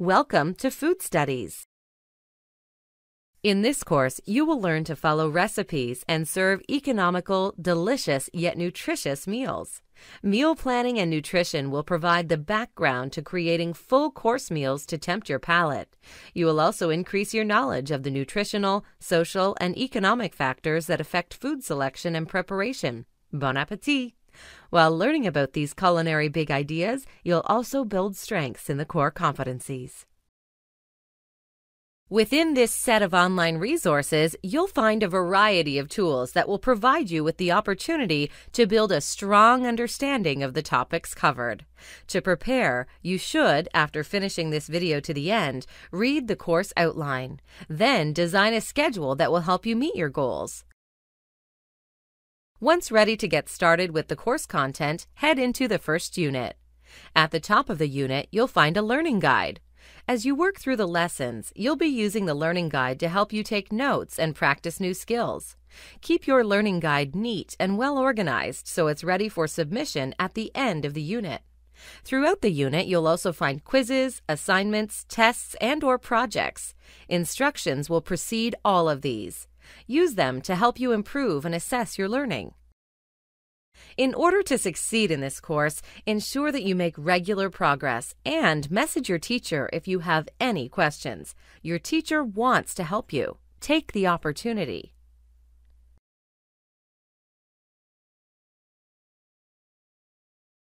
Welcome to Food Studies. In this course, you will learn to follow recipes and serve economical, delicious, yet nutritious meals. Meal planning and nutrition will provide the background to creating full course meals to tempt your palate. You will also increase your knowledge of the nutritional, social, and economic factors that affect food selection and preparation. Bon appetit! While learning about these culinary big ideas, you'll also build strengths in the core competencies. Within this set of online resources, you'll find a variety of tools that will provide you with the opportunity to build a strong understanding of the topics covered. To prepare, you should, after finishing this video to the end, read the course outline. Then design a schedule that will help you meet your goals. Once ready to get started with the course content, head into the first unit. At the top of the unit, you'll find a learning guide. As you work through the lessons, you'll be using the learning guide to help you take notes and practice new skills. Keep your learning guide neat and well organized so it's ready for submission at the end of the unit. Throughout the unit, you'll also find quizzes, assignments, tests, and or projects. Instructions will precede all of these. Use them to help you improve and assess your learning. In order to succeed in this course, ensure that you make regular progress and message your teacher if you have any questions. Your teacher wants to help you. Take the opportunity.